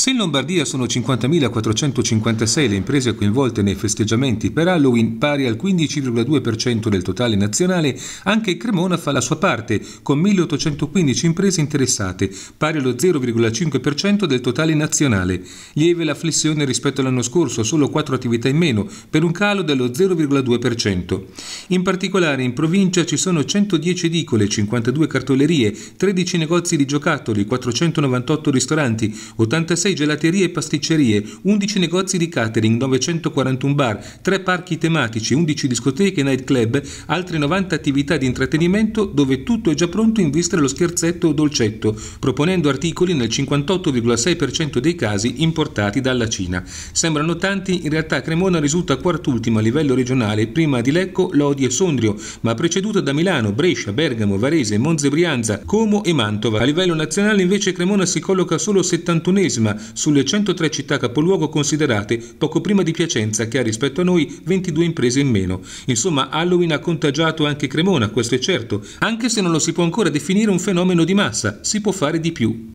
Se in Lombardia sono 50.456 le imprese coinvolte nei festeggiamenti per Halloween, pari al 15,2% del totale nazionale, anche Cremona fa la sua parte, con 1.815 imprese interessate, pari allo 0,5% del totale nazionale. Lieve la flessione rispetto all'anno scorso, solo 4 attività in meno, per un calo dello 0,2%. In particolare in provincia ci sono 110 edicole, 52 cartolerie, 13 negozi di giocattoli, 498 ristoranti, 86 36 gelaterie e pasticcerie, 11 negozi di catering, 941 bar, 3 parchi tematici, 11 discoteche e nightclub, altre 90 attività di intrattenimento dove tutto è già pronto in vista dello scherzetto o dolcetto, proponendo articoli nel 58,6% dei casi importati dalla Cina. Sembrano tanti, in realtà Cremona risulta quart'ultima a livello regionale, prima di Lecco, Lodi e Sondrio, ma preceduta da Milano, Brescia, Bergamo, Varese, Monze Brianza, Como e Mantova. A livello nazionale invece Cremona si colloca solo 71esima, sulle 103 città capoluogo considerate, poco prima di Piacenza che ha rispetto a noi 22 imprese in meno. Insomma, Halloween ha contagiato anche Cremona, questo è certo, anche se non lo si può ancora definire un fenomeno di massa, si può fare di più.